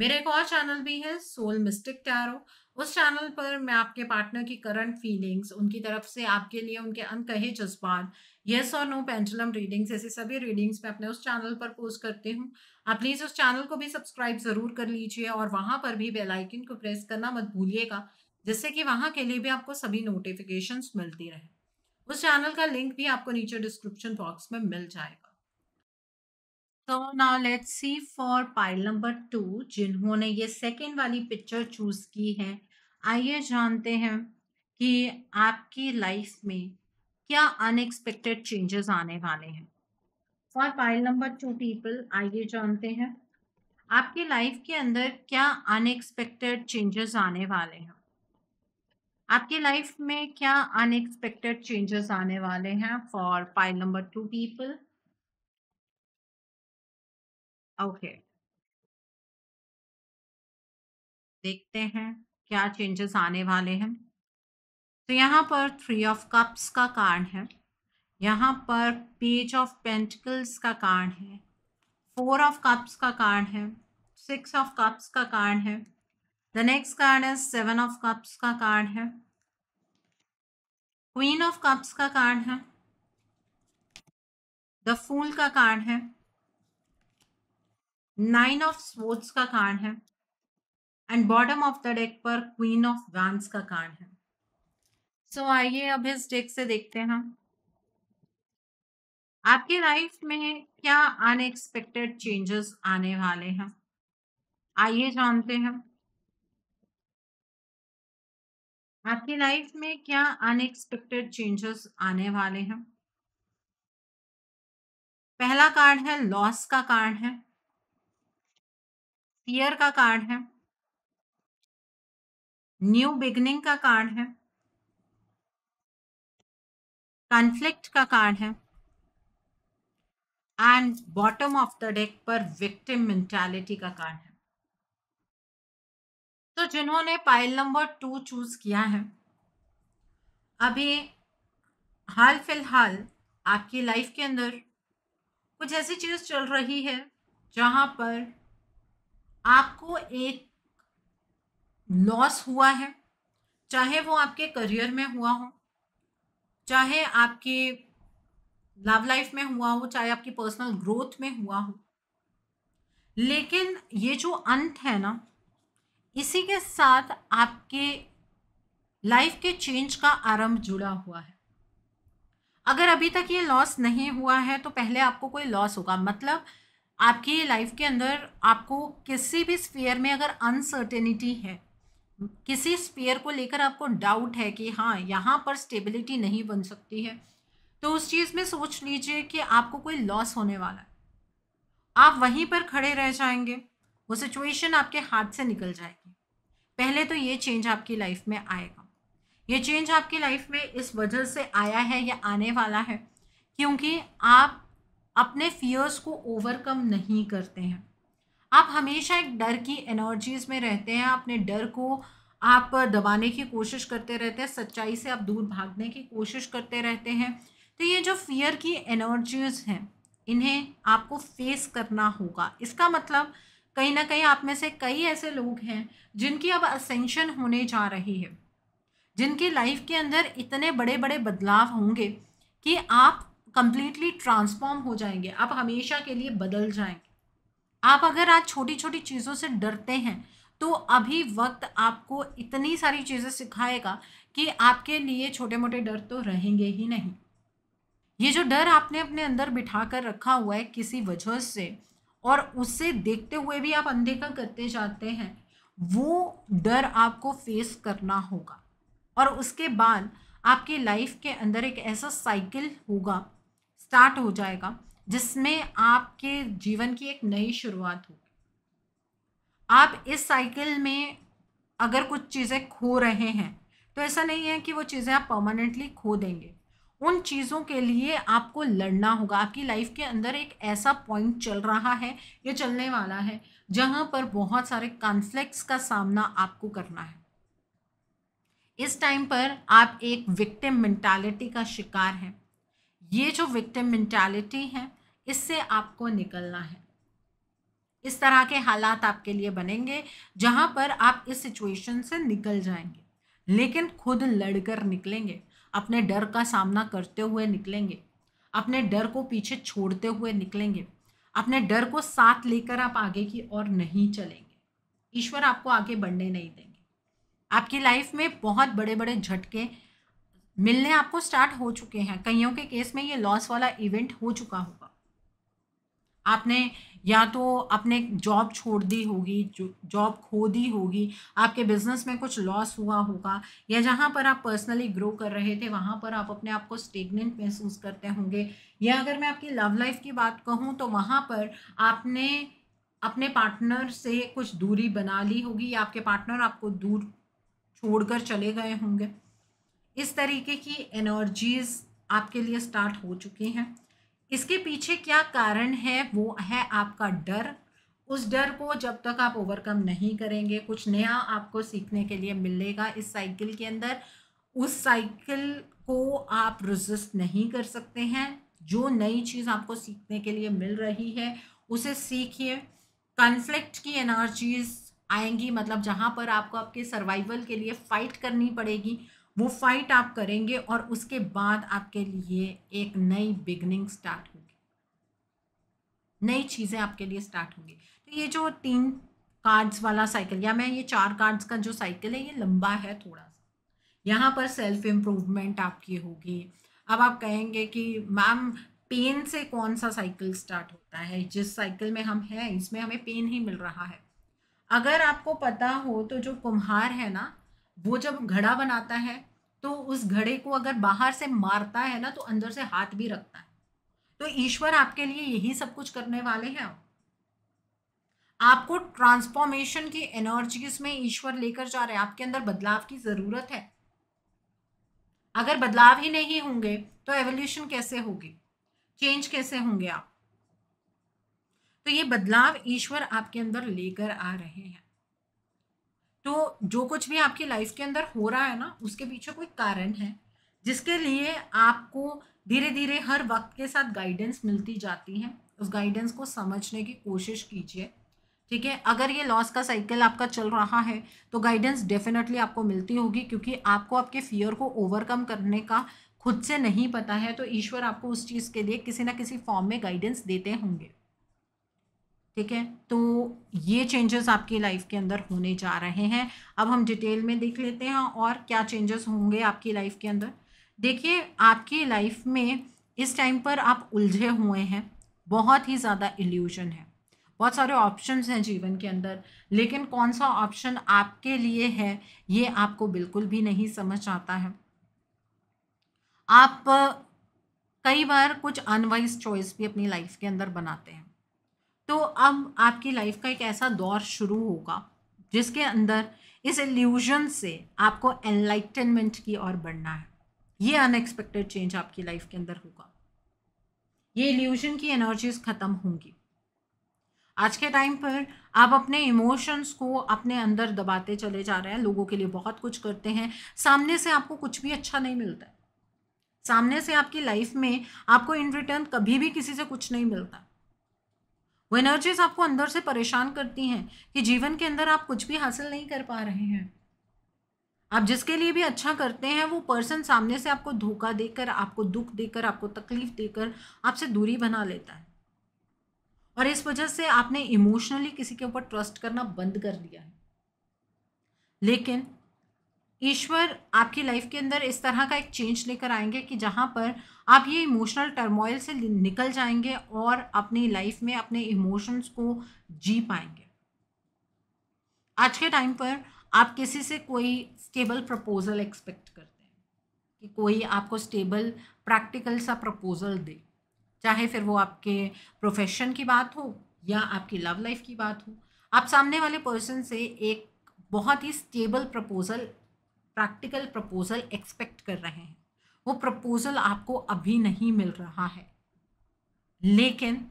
मेरा एक और चैनल भी है सोल मिस्टिक टैरो उस चैनल पर मैं आपके पार्टनर की करंट फीलिंग्स उनकी तरफ से आपके लिए उनके अनकहे जज्बात येस और नो पेंटलम रीडिंग्स ऐसे सभी रीडिंग्स मैं अपने उस चैनल पर पोस्ट करती हूँ आप प्लीज़ उस चैनल को भी सब्सक्राइब ज़रूर कर लीजिए और वहाँ पर भी बेलाइकिन को प्रेस करना मत भूलिएगा जिससे कि वहाँ के लिए भी आपको सभी नोटिफिकेशंस मिलती रहे उस चैनल का लिंक भी आपको नीचे डिस्क्रिप्शन बॉक्स में मिल जाएगा तो now let's see for pile number two जिन्होंने ये सेकेंड वाली पिक्चर चूज की है आइए जानते हैं कि आपकी लाइफ में क्या अनएक्सपेक्टेड चेंजेस आने वाले हैं for pile number two people आइए जानते हैं आपकी लाइफ के अंदर क्या अनएक्सपेक्टेड चेंजेस आने वाले हैं आपकी लाइफ में क्या अनएक्सपेक्टेड चेंजेस आने वाले हैं for pile number two people okay देखते हैं क्या चेंजेस आने वाले हैं तो यहाँ पर थ्री ऑफ कप्स का कार्ड है यहाँ पर पेज ऑफ पेंटिकल्स का कार्ड है फोर ऑफ कप्स का कार्ड है सिक्स ऑफ कप्स का कार्ड है द नेक्स्ट कार्ड है सेवन ऑफ कप्स का कार्ड है क्वीन ऑफ कप्स का कार्ड है द फूल का कार्ड है नाइन ऑफ स्वोर्ड्स का कार्ड है and bottom of the deck पर क्वीन ऑफ वैम्स का कार्ड है सो आइए अब इस डेक से देखते हैं आपके लाइफ में क्या अनएक्सपेक्टेड चेंजेस आने वाले हैं आइए जानते हैं आपकी लाइफ में क्या अनएक्सपेक्टेड चेंजेस आने वाले हैं पहला कार्ड है लॉस का कार्ड है ईयर का कार्ड है न्यू बिगनिंग का कार्ड है कॉन्फ्लिक्ट का कार्ड है and bottom of the deck पर विक्टिम मेंटालिटी का कार्ड है तो जिन्होंने पाइल नंबर टू चूज किया है अभी हाल फिलहाल आपकी लाइफ के अंदर कुछ ऐसी चीज़ चल रही है जहां पर आपको एक लॉस हुआ है चाहे वो आपके करियर में हुआ हो चाहे आपके लव लाइफ में हुआ हो चाहे आपकी पर्सनल ग्रोथ में हुआ हो लेकिन ये जो अंत है ना इसी के साथ आपके लाइफ के चेंज का आरंभ जुड़ा हुआ है अगर अभी तक ये लॉस नहीं हुआ है तो पहले आपको कोई लॉस होगा मतलब आपकी लाइफ के अंदर आपको किसी भी स्पेयर में अगर अनसर्टेनिटी है किसी स्पेयर को लेकर आपको डाउट है कि हाँ यहाँ पर स्टेबिलिटी नहीं बन सकती है तो उस चीज़ में सोच लीजिए कि आपको कोई लॉस होने वाला है आप वहीं पर खड़े रह जाएंगे वो सिचुएशन आपके हाथ से निकल जाएगी पहले तो ये चेंज आपकी लाइफ में आएगा ये चेंज आपकी लाइफ में इस वजह से आया है या आने वाला है क्योंकि आप अपने फियर्स को ओवरकम नहीं करते हैं आप हमेशा एक डर की एनर्जीज में रहते हैं अपने डर को आप दबाने की कोशिश करते रहते हैं सच्चाई से आप दूर भागने की कोशिश करते रहते हैं तो ये जो फियर की एनर्जीज हैं इन्हें आपको फेस करना होगा इसका मतलब कहीं ना कहीं आप में से कई ऐसे लोग हैं जिनकी अब असेंशन होने जा रही है जिनकी लाइफ के अंदर इतने बड़े बड़े बदलाव होंगे कि आप कंप्लीटली ट्रांसफॉर्म हो जाएंगे आप हमेशा के लिए बदल जाएंगे आप अगर आज छोटी छोटी चीज़ों से डरते हैं तो अभी वक्त आपको इतनी सारी चीज़ें सिखाएगा कि आपके लिए छोटे मोटे डर तो रहेंगे ही नहीं ये जो डर आपने अपने अंदर बिठा कर रखा हुआ है किसी वजह से और उससे देखते हुए भी आप अनदेखा करते जाते हैं वो डर आपको फेस करना होगा और उसके बाद आपकी लाइफ के अंदर एक ऐसा साइकिल होगा स्टार्ट हो जाएगा जिसमें आपके जीवन की एक नई शुरुआत होगी आप इस साइकिल में अगर कुछ चीज़ें खो रहे हैं तो ऐसा नहीं है कि वो चीज़ें आप परमानेंटली खो देंगे उन चीज़ों के लिए आपको लड़ना होगा आपकी लाइफ के अंदर एक ऐसा पॉइंट चल रहा है या चलने वाला है जहाँ पर बहुत सारे कॉन्फ्लिक्ट का सामना आपको करना है इस टाइम पर आप एक विक्टिम मेंटालिटी का शिकार हैं ये जो विक्टिम मेंटालिटी है इससे आपको निकलना है इस तरह के हालात आपके लिए बनेंगे जहाँ पर आप इस सिचुएशन से निकल जाएंगे लेकिन खुद लड़कर निकलेंगे अपने डर का सामना करते हुए निकलेंगे अपने डर को पीछे छोड़ते हुए निकलेंगे अपने डर को साथ लेकर आप आगे की ओर नहीं चलेंगे ईश्वर आपको आगे बढ़ने नहीं देंगे आपकी लाइफ में बहुत बड़े बड़े झटके मिलने आपको स्टार्ट हो चुके हैं कईयों के केस में ये लॉस वाला इवेंट हो चुका होगा आपने या तो अपने जॉब छोड़ दी होगी जॉब खो दी होगी आपके बिजनेस में कुछ लॉस हुआ होगा या जहाँ पर आप पर्सनली ग्रो कर रहे थे वहाँ पर आप अपने आप को स्टेगनेंट महसूस करते होंगे या अगर मैं आपकी लव लाइफ की बात कहूँ तो वहाँ पर आपने अपने पार्टनर से कुछ दूरी बना ली होगी या आपके पार्टनर आपको दूर छोड़कर चले गए होंगे इस तरीके की एनर्जीज आपके लिए स्टार्ट हो चुकी हैं इसके पीछे क्या कारण है वो है आपका डर उस डर को जब तक आप ओवरकम नहीं करेंगे कुछ नया आपको सीखने के लिए मिलेगा इस साइकिल के अंदर उस साइकिल को आप रजिस्ट नहीं कर सकते हैं जो नई चीज़ आपको सीखने के लिए मिल रही है उसे सीखिए कॉन्फ्लिक्ट की एनर्जीज आएंगी मतलब जहाँ पर आपको आपके सर्वाइवल के लिए फ़ाइट करनी पड़ेगी वो फाइट आप करेंगे और उसके बाद आपके लिए एक नई बिगनिंग स्टार्ट होगी नई चीज़ें आपके लिए स्टार्ट होंगी तो ये जो तीन कार्ड्स वाला साइकिल या मैं ये चार कार्ड्स का जो साइकिल है ये लंबा है थोड़ा सा यहाँ पर सेल्फ इम्प्रूवमेंट आपकी होगी अब आप कहेंगे कि मैम पेन से कौन सा साइकिल स्टार्ट होता है जिस साइकिल में हम हैं इसमें हमें पेन ही मिल रहा है अगर आपको पता हो तो जो कुम्हार है ना वो जब घड़ा बनाता है तो उस घड़े को अगर बाहर से मारता है ना तो अंदर से हाथ भी रखता है तो ईश्वर आपके लिए यही सब कुछ करने वाले हैं आपको ट्रांसफॉर्मेशन की एनर्जीज में ईश्वर लेकर जा रहे हैं आपके अंदर बदलाव की ज़रूरत है अगर बदलाव ही नहीं होंगे तो एवोल्यूशन कैसे होगी चेंज कैसे होंगे आप तो ये बदलाव ईश्वर आपके अंदर लेकर आ रहे हैं तो जो कुछ भी आपकी लाइफ के अंदर हो रहा है ना उसके पीछे कोई कारण है जिसके लिए आपको धीरे धीरे हर वक्त के साथ गाइडेंस मिलती जाती है उस गाइडेंस को समझने की कोशिश कीजिए ठीक है अगर ये लॉस का साइकिल आपका चल रहा है तो गाइडेंस डेफिनेटली आपको मिलती होगी क्योंकि आपको आपके फियर को ओवरकम करने का खुद से नहीं पता है तो ईश्वर आपको उस चीज़ के लिए किसी ना किसी फॉर्म में गाइडेंस देते होंगे ठीक है तो ये चेंजेस आपकी लाइफ के अंदर होने जा रहे हैं अब हम डिटेल में देख लेते हैं और क्या चेंजेस होंगे आपकी लाइफ के अंदर देखिए आपकी लाइफ में इस टाइम पर आप उलझे हुए हैं बहुत ही ज़्यादा इल्यूजन है बहुत सारे ऑप्शंस हैं जीवन के अंदर लेकिन कौन सा ऑप्शन आपके लिए है ये आपको बिल्कुल भी नहीं समझ आता है आप कई बार कुछ अनवाइज चॉइस भी अपनी लाइफ के अंदर बनाते हैं अब आपकी लाइफ का एक ऐसा दौर शुरू होगा जिसके अंदर इस एल्यूजन से आपको एनलाइटनमेंट की ओर बढ़ना है ये अनएक्सपेक्टेड चेंज आपकी लाइफ के अंदर होगा ये एल्यूजन की एनर्जीज ख़त्म होंगी आज के टाइम पर आप अपने इमोशंस को अपने अंदर दबाते चले जा रहे हैं लोगों के लिए बहुत कुछ करते हैं सामने से आपको कुछ भी अच्छा नहीं मिलता है सामने से आपकी लाइफ में आपको इन रिटर्न कभी भी किसी से कुछ नहीं मिलता वो एनर्जीज आपको अंदर से परेशान करती हैं कि जीवन के अंदर आप कुछ भी हासिल नहीं कर पा रहे हैं आप जिसके लिए भी अच्छा करते हैं वो पर्सन सामने से आपको धोखा देकर आपको दुख देकर आपको तकलीफ देकर आपसे दूरी बना लेता है और इस वजह से आपने इमोशनली किसी के ऊपर ट्रस्ट करना बंद कर दिया है लेकिन ईश्वर आपकी लाइफ के अंदर इस तरह का एक चेंज लेकर आएंगे कि जहाँ पर आप ये इमोशनल टर्मोइल से निकल जाएंगे और अपनी लाइफ में अपने इमोशंस को जी पाएंगे आज के टाइम पर आप किसी से कोई स्टेबल प्रपोज़ल एक्सपेक्ट करते हैं कि कोई आपको स्टेबल प्रैक्टिकल सा प्रपोज़ल दे चाहे फिर वो आपके प्रोफेशन की बात हो या आपकी लव लाइफ की बात हो आप सामने वाले पर्सन से एक बहुत ही stable proposal practical proposal expect कर रहे हैं वो प्रपोजल आपको अभी नहीं मिल रहा है लेकिन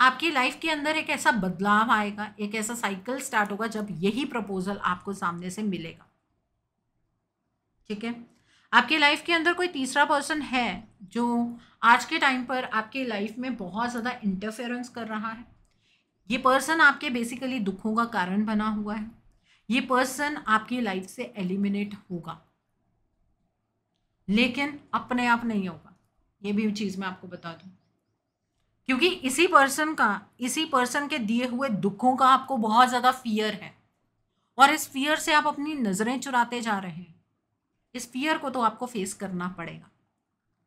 आपकी लाइफ के अंदर एक ऐसा बदलाव आएगा एक ऐसा साइकिल स्टार्ट होगा जब यही प्रपोजल आपको सामने से मिलेगा ठीक है आपकी लाइफ के अंदर कोई तीसरा पर्सन है जो आज के टाइम पर आपकी लाइफ में बहुत ज़्यादा इंटरफेरेंस कर रहा है ये पर्सन आपके बेसिकली दुखों का कारण बना हुआ है ये पर्सन आपकी लाइफ से एलिमिनेट होगा लेकिन अपने आप नहीं होगा ये भी चीज़ मैं आपको बता दूँ क्योंकि इसी पर्सन का इसी पर्सन के दिए हुए दुखों का आपको बहुत ज़्यादा फियर है और इस फियर से आप अपनी नज़रें चुराते जा रहे हैं इस फियर को तो आपको फेस करना पड़ेगा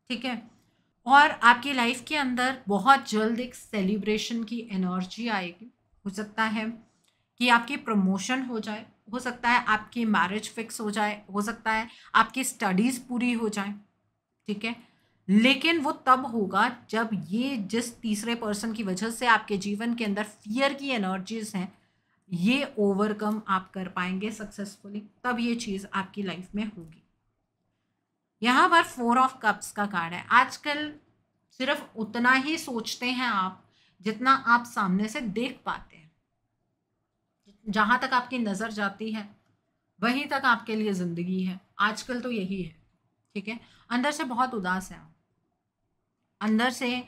ठीक है और आपकी लाइफ के अंदर बहुत जल्द एक सेलिब्रेशन की एनर्जी आएगी हो सकता है कि आपकी प्रमोशन हो जाए हो सकता है आपकी मैरिज फिक्स हो जाए हो सकता है आपकी स्टडीज़ पूरी हो जाए ठीक है लेकिन वो तब होगा जब ये जिस तीसरे पर्सन की वजह से आपके जीवन के अंदर फियर की एनर्जीज हैं ये ओवरकम आप कर पाएंगे सक्सेसफुली तब ये चीज़ आपकी लाइफ में होगी यहाँ पर फोर ऑफ कप्स का कार्ड है आजकल सिर्फ उतना ही सोचते हैं आप जितना आप सामने से देख पाते जहाँ तक आपकी नज़र जाती है वहीं तक आपके लिए ज़िंदगी है आजकल तो यही है ठीक है अंदर से बहुत उदास है अंदर से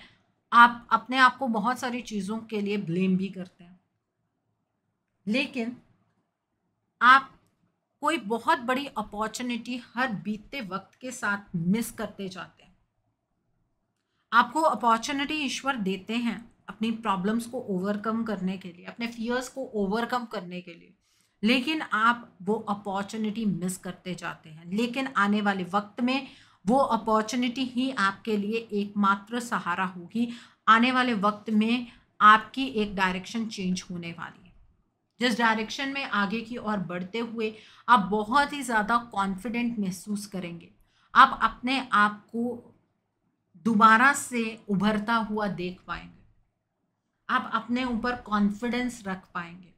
आप अपने आप को बहुत सारी चीज़ों के लिए ब्लेम भी करते हैं लेकिन आप कोई बहुत बड़ी अपॉर्चुनिटी हर बीतते वक्त के साथ मिस करते जाते हैं आपको अपॉर्चुनिटी ईश्वर देते हैं अपनी प्रॉब्लम्स को ओवरकम करने के लिए अपने फियर्स को ओवरकम करने के लिए लेकिन आप वो अपॉर्चुनिटी मिस करते जाते हैं लेकिन आने वाले वक्त में वो अपॉर्चुनिटी ही आपके लिए एकमात्र सहारा होगी आने वाले वक्त में आपकी एक डायरेक्शन चेंज होने वाली है जिस डायरेक्शन में आगे की ओर बढ़ते हुए आप बहुत ही ज़्यादा कॉन्फिडेंट महसूस करेंगे आप अपने आप को दोबारा से उभरता हुआ देख पाएंगे आप अपने ऊपर कॉन्फिडेंस रख पाएंगे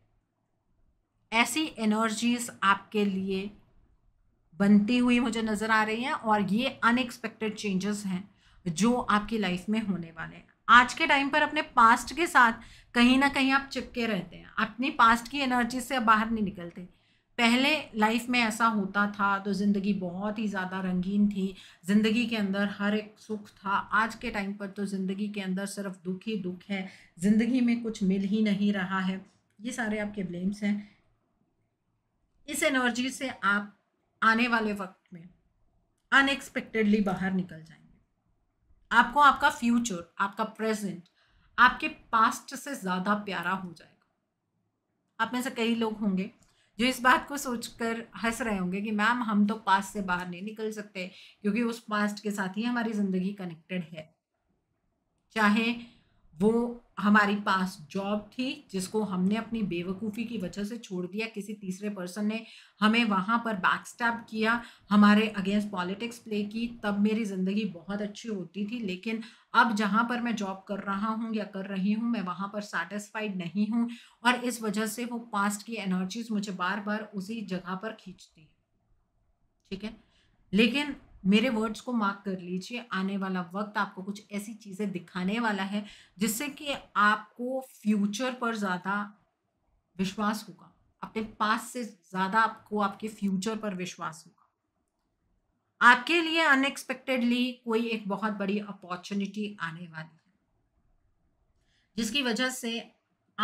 ऐसी एनर्जीज आपके लिए बनती हुई मुझे नज़र आ रही हैं और ये अनएक्सपेक्टेड चेंजेस हैं जो आपकी लाइफ में होने वाले हैं आज के टाइम पर अपने पास्ट के साथ कहीं ना कहीं आप चिपके रहते हैं अपनी पास्ट की एनर्जी से बाहर नहीं निकलते पहले लाइफ में ऐसा होता था तो ज़िंदगी बहुत ही ज़्यादा रंगीन थी ज़िंदगी के अंदर हर एक सुख था आज के टाइम पर तो ज़िंदगी के अंदर सिर्फ दुख ही दुख है ज़िंदगी में कुछ मिल ही नहीं रहा है ये सारे आपके ब्लेम्स हैं इस एनर्जी से आप आने वाले वक्त में अनएक्सपेक्टेडली बाहर निकल जाएंगे आपको आपका फ्यूचर आपका प्रेजेंट आपके पास्ट से ज़्यादा प्यारा हो जाएगा आप में से कई लोग होंगे जो इस बात को सोचकर हंस रहे होंगे कि मैम हम तो पास्ट से बाहर नहीं निकल सकते क्योंकि उस पास्ट के साथ ही हमारी ज़िंदगी कनेक्टेड है चाहे वो हमारी पास जॉब थी जिसको हमने अपनी बेवकूफ़ी की वजह से छोड़ दिया किसी तीसरे पर्सन ने हमें वहाँ पर बैक स्टैप किया हमारे अगेंस्ट पॉलिटिक्स प्ले की तब मेरी ज़िंदगी बहुत अच्छी होती थी लेकिन अब जहाँ पर मैं जॉब कर रहा हूँ या कर रही हूँ मैं वहाँ पर सेटिस्फाइड नहीं हूँ और इस वजह से वो पास्ट की एनर्जीज मुझे बार बार उसी जगह पर खींचती है ठीक है लेकिन मेरे वर्ड्स को मार्क कर लीजिए आने वाला वक्त आपको कुछ ऐसी चीज़ें दिखाने वाला है जिससे कि आपको फ्यूचर पर ज़्यादा विश्वास होगा अपने पास से ज़्यादा आपको आपके फ्यूचर पर विश्वास होगा आपके लिए अनएक्सपेक्टेडली कोई एक बहुत बड़ी अपॉर्चुनिटी आने वाली है जिसकी वजह से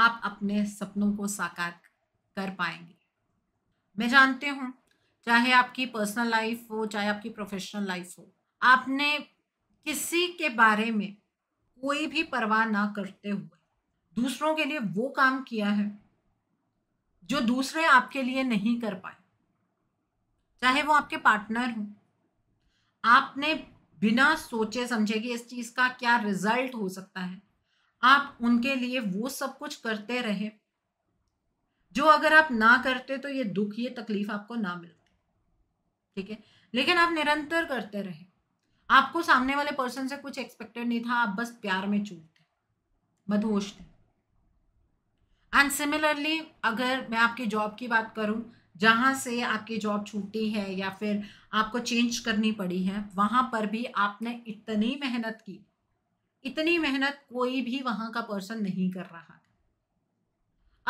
आप अपने सपनों को साकार कर पाएंगे मैं जानती हूँ चाहे आपकी पर्सनल लाइफ हो चाहे आपकी प्रोफेशनल लाइफ हो आपने किसी के बारे में कोई भी परवाह ना करते हुए दूसरों के लिए वो काम किया है जो दूसरे आपके लिए नहीं कर पाए चाहे वो आपके पार्टनर हो आपने बिना सोचे समझे कि इस चीज़ का क्या रिजल्ट हो सकता है आप उनके लिए वो सब कुछ करते रहे जो अगर आप ना करते तो ये दुख ये तकलीफ आपको ना मिलती ठीक है लेकिन आप निरंतर करते रहे आपको सामने वाले पर्सन से कुछ एक्सपेक्टेड नहीं था आप बस प्यार में चूर थे बदहोश थे एंड सिमिलरली अगर मैं आपकी जॉब की बात करूं जहां से आपकी जॉब छूटी है या फिर आपको चेंज करनी पड़ी है वहां पर भी आपने इतनी मेहनत की इतनी मेहनत कोई भी वहां का पर्सन नहीं कर रहा था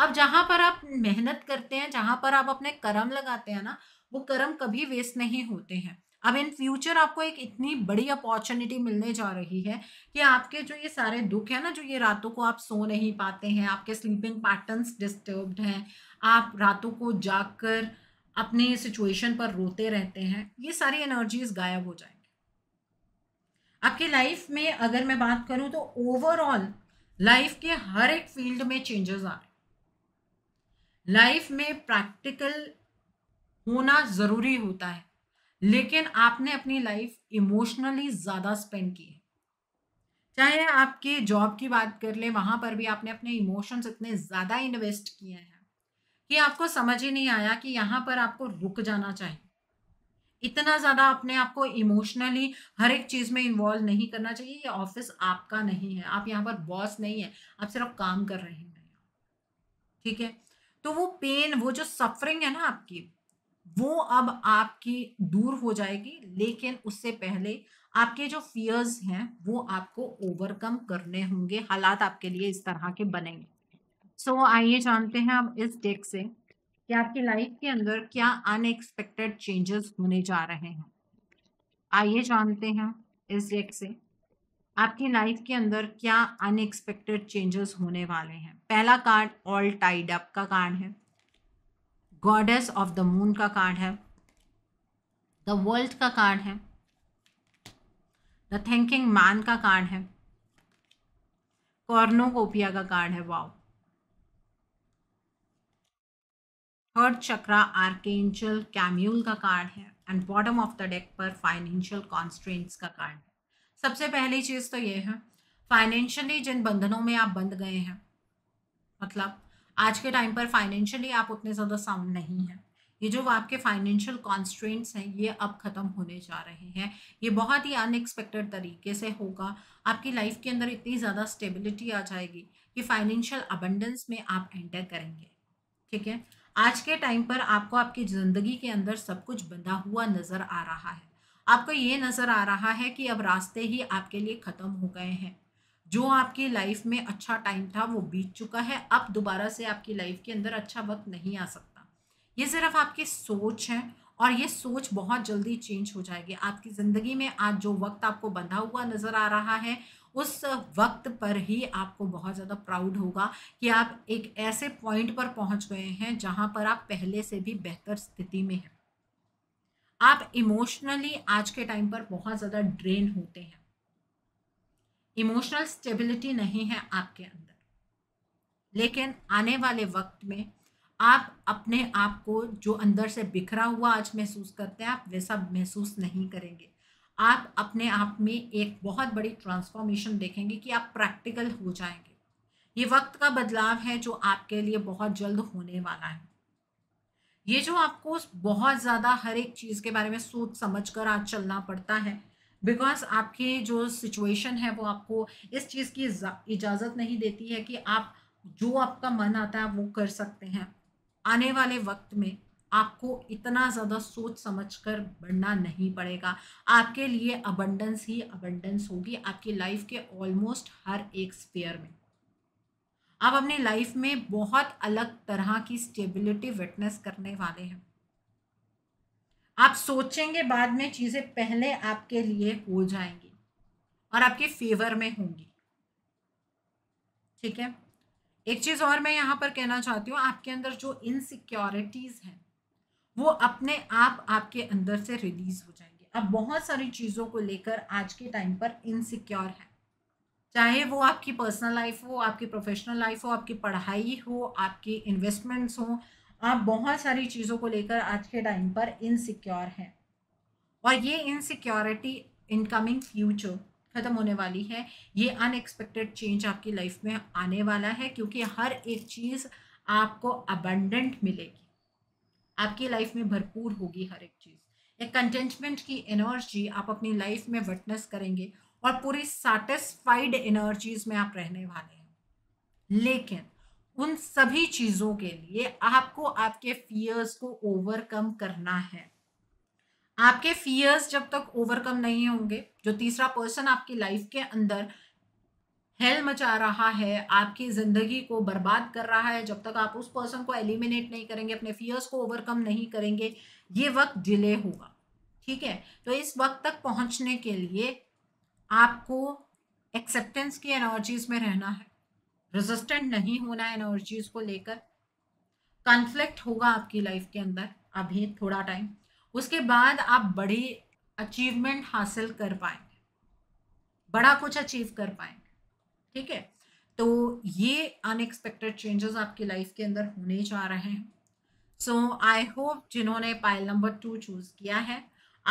अब जहां पर आप मेहनत करते हैं जहां पर आप अपने कर्म लगाते हैं ना वो कर्म कभी वेस्ट नहीं होते हैं अब इन फ्यूचर आपको एक इतनी बड़ी अपॉर्चुनिटी मिलने जा रही है कि आपके जो ये सारे दुख है ना जो ये रातों को आप सो नहीं पाते हैं आपके स्लीपिंग पैटर्न्स डिस्टर्ब्ड हैं आप रातों को जाकर अपने सिचुएशन पर रोते रहते हैं ये सारी एनर्जीज गायब हो जाएंगे आपकी लाइफ में अगर मैं बात करूं तो ओवरऑल लाइफ के हर एक फील्ड में चेंजेस आ रहे हैं लाइफ में प्रैक्टिकल होना जरूरी होता है लेकिन आपने अपनी लाइफ इमोशनली ज्यादा स्पेंड की है चाहे आपके जॉब की बात कर ले वहां पर भी आपने अपने इमोशंस इतने ज्यादा इन्वेस्ट किए हैं कि आपको समझ ही नहीं आया कि यहाँ पर आपको रुक जाना चाहिए इतना ज्यादा अपने आप को इमोशनली हर एक चीज में इन्वॉल्व नहीं करना चाहिए ये ऑफिस आपका नहीं है आप यहाँ पर बॉस नहीं है आप सिर्फ काम कर रहे हैं ठीक है तो वो पेन वो जो सफरिंग है ना आपकी वो अब आपकी दूर हो जाएगी लेकिन उससे पहले आपके जो फियर्स हैं वो आपको ओवरकम करने होंगे हालात आपके लिए इस तरह के बनेंगे सो so, आइए जानते हैं अब इस डेक से कि आपकी लाइफ के अंदर क्या अनएक्सपेक्टेड चेंजेस होने जा रहे हैं आइए जानते हैं इस डेक से आपकी लाइफ के अंदर क्या अनएक्सपेक्टेड चेंजेस होने वाले हैं पहला कार्ड ऑल टाइड अप का कार्ड है गॉडेस ऑफ द मून का कार्ड है द वर्ल्ड का कार्ड है द थिंकिंग मैन का कार्ड है कॉर्नोकोपिया का कार्ड है wow third chakra archangel Chamuel का कार्ड है and bottom of the deck पर फाइनेंशियल कॉन्स्ट्रेंट्स का कार्ड है सबसे पहली चीज़ तो ये है फाइनेंशियली जिन बंधनों में आप बंध गए हैं मतलब आज के टाइम पर फाइनेंशियली आप उतने ज़्यादा साउंड नहीं हैं ये जो आपके फाइनेंशियल कॉन्स्ट्रेंट्स हैं ये अब ख़त्म होने जा रहे हैं ये बहुत ही अनएक्सपेक्टेड तरीके से होगा आपकी लाइफ के अंदर इतनी ज़्यादा स्टेबिलिटी आ जाएगी कि फाइनेंशियल अबंडेंस में आप एंटर करेंगे ठीक है आज के टाइम पर आपको आपकी ज़िंदगी के अंदर सब कुछ बंधा हुआ नज़र आ रहा है आपको ये नज़र आ रहा है कि अब रास्ते ही आपके लिए ख़त्म हो गए हैं जो आपकी लाइफ में अच्छा टाइम था वो बीत चुका है अब दोबारा से आपकी लाइफ के अंदर अच्छा वक्त नहीं आ सकता ये सिर्फ आपकी सोच है और ये सोच बहुत जल्दी चेंज हो जाएगी आपकी ज़िंदगी में आज जो वक्त आपको बंधा हुआ नज़र आ रहा है उस वक्त पर ही आपको बहुत ज़्यादा प्राउड होगा कि आप एक ऐसे पॉइंट पर पहुंच गए हैं जहां पर आप पहले से भी बेहतर स्थिति में हैं आप इमोशनली आज के टाइम पर बहुत ज़्यादा ड्रेन होते हैं इमोशनल स्टेबिलिटी नहीं है आपके अंदर लेकिन आने वाले वक्त में आप अपने आप को जो अंदर से बिखरा हुआ आज महसूस करते हैं आप वैसा महसूस नहीं करेंगे आप अपने आप में एक बहुत बड़ी ट्रांसफॉर्मेशन देखेंगे कि आप प्रैक्टिकल हो जाएंगे ये वक्त का बदलाव है जो आपके लिए बहुत जल्द होने वाला है ये जो आपको बहुत ज़्यादा हर एक चीज़ के बारे में सोच समझ कर आज चलना पड़ता है बिकॉज आपके जो सिचुएशन है वो आपको इस चीज़ की इजाज़त नहीं देती है कि आप जो आपका मन आता है वो कर सकते हैं आने वाले वक्त में आपको इतना ज़्यादा सोच समझ कर बढ़ना नहीं पड़ेगा आपके लिए अबंडेंस ही अबंडेंस होगी आपकी लाइफ के ऑलमोस्ट हर एक स्पेयर में आप अपनी लाइफ में बहुत अलग तरह की स्टेबिलिटी विटनेस करने वाले हैं आप सोचेंगे बाद में चीज़ें पहले आपके लिए हो जाएंगी और आपके फेवर में होंगी ठीक है एक चीज़ और मैं यहाँ पर कहना चाहती हूँ आपके अंदर जो इनसिक्योरिटीज़ हैं वो अपने आप आपके अंदर से रिलीज हो जाएंगे आप बहुत सारी चीज़ों को लेकर आज के टाइम पर इनसिक्योर हैं चाहे वो आपकी पर्सनल लाइफ हो आपकी प्रोफेशनल लाइफ हो आपकी पढ़ाई हो आपकी इन्वेस्टमेंट्स हो आप बहुत सारी चीज़ों को लेकर आज के टाइम पर इनसिक्योर हैं और ये इनसिक्योरिटी इनकमिंग फ्यूचर ख़त्म होने वाली है ये अनएक्सपेक्टेड चेंज आपकी लाइफ में आने वाला है क्योंकि हर एक चीज़ आपको अबंडेंट मिलेगी आपकी लाइफ में भरपूर होगी हर एक चीज़ एक कंटेंटमेंट की एनर्जी आप अपनी लाइफ में विटनेस करेंगे और पूरी सेटिस्फाइड एनर्जीज में आप रहने वाले हैं लेकिन उन सभी चीज़ों के लिए आपको आपके फियर्स को ओवरकम करना है आपके फियर्स जब तक ओवरकम नहीं होंगे जो तीसरा पर्सन आपकी लाइफ के अंदर हेल मचा रहा है आपकी ज़िंदगी को बर्बाद कर रहा है जब तक आप उस पर्सन को एलिमिनेट नहीं करेंगे अपने फियर्स को ओवरकम नहीं करेंगे ये वक्त डिले होगा ठीक है तो इस वक्त तक पहुंचने के लिए आपको एक्सेप्टेंस की एनर्जीज में रहना है रेजिस्टेंट नहीं होना है एनर्जीज को लेकर कॉन्फ्लिक्ट होगा आपकी लाइफ के अंदर अभी थोड़ा टाइम उसके बाद आप बड़ी अचीवमेंट हासिल कर पाएंगे बड़ा कुछ अचीव कर पाएंगे ठीक है तो ये अनएक्सपेक्टेड चेंजेस आपकी लाइफ के अंदर होने जा रहे हैं सो आई होप जिन्होंने पाइल नंबर टू चूज़ किया है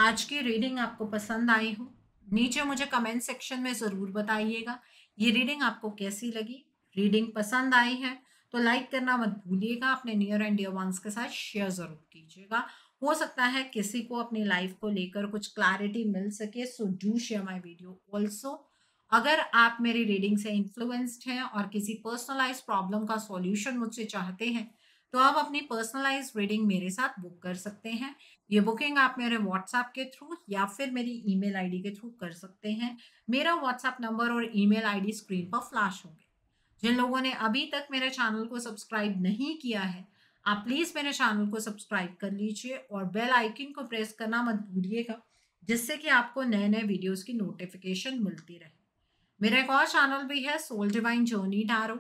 आज की रीडिंग आपको पसंद आई हो नीचे मुझे कमेंट सेक्शन में ज़रूर बताइएगा ये रीडिंग आपको कैसी लगी रीडिंग पसंद आई है तो लाइक करना मत भूलिएगा अपने नियर एंड डियर वंस के साथ शेयर ज़रूर कीजिएगा हो सकता है किसी को अपनी लाइफ को लेकर कुछ क्लैरिटी मिल सके so do share my video also अगर आप मेरी रीडिंग से इन्फ्लुएंस्ड हैं और किसी पर्सनलाइज प्रॉब्लम का सॉल्यूशन मुझसे चाहते हैं तो आप अपनी पर्सनलाइज रीडिंग मेरे साथ बुक कर सकते हैं ये बुकिंग आप मेरे व्हाट्सएप के थ्रू या फिर मेरी ईमेल आईडी के थ्रू कर सकते हैं मेरा व्हाट्सएप नंबर और ईमेल आईडी स्क्रीन पर फ्लैश होंगे जिन लोगों ने अभी तक मेरे चैनल को सब्सक्राइब नहीं किया है आप प्लीज़ मेरे चैनल को सब्सक्राइब कर लीजिए और बेल आइकन को प्रेस करना मत भूलिएगा जिससे कि आपको नए नए वीडियोस की नोटिफिकेशन मिलती रहे मेरा एक और चैनल भी है सोल डिवाइन जोनी डारो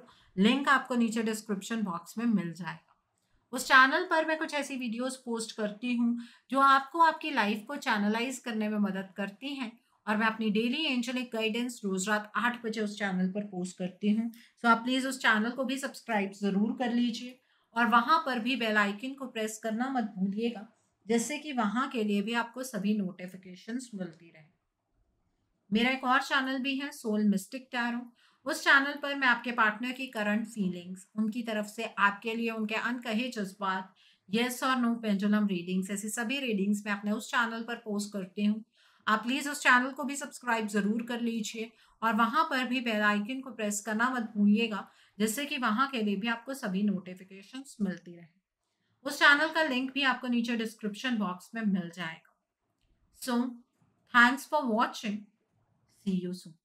लिंक आपको नीचे डिस्क्रिप्शन बॉक्स में मिल जाएगा उस चैनल पर मैं कुछ ऐसी वीडियोस पोस्ट करती हूँ जो आपको आपकी लाइफ को चैनलाइज करने में मदद करती हैं और मैं अपनी डेली एंजलिक गाइडेंस रोज रात आठ बजे उस चैनल पर पोस्ट करती हूँ सो so आप प्लीज़ उस चैनल को भी सब्सक्राइब ज़रूर कर लीजिए और वहाँ पर भी बेल आइकन को प्रेस करना मत भूलिएगा जिससे कि वहाँ के लिए भी आपको सभी नोटिफिकेशन मिलती रहे मेरा एक और चैनल भी है सोल मिस्टिक टैरो उस चैनल पर मैं आपके पार्टनर की करंट फीलिंग्स उनकी तरफ से आपके लिए उनके अनकहे जज्बात येस और नो पेंजुलम रीडिंग्स ऐसी सभी रीडिंग्स मैं अपने उस चैनल पर पोस्ट करती हूँ आप प्लीज़ उस चैनल को भी सब्सक्राइब ज़रूर कर लीजिए और वहाँ पर भी बेल आइकन को प्रेस करना मत भूलिएगा जिससे कि वहाँ के लिए भी आपको सभी नोटिफिकेशन मिलती रहे उस चैनल का लिंक भी आपको नीचे डिस्क्रिप्शन बॉक्स में मिल जाएगा so thanks for watching see you soon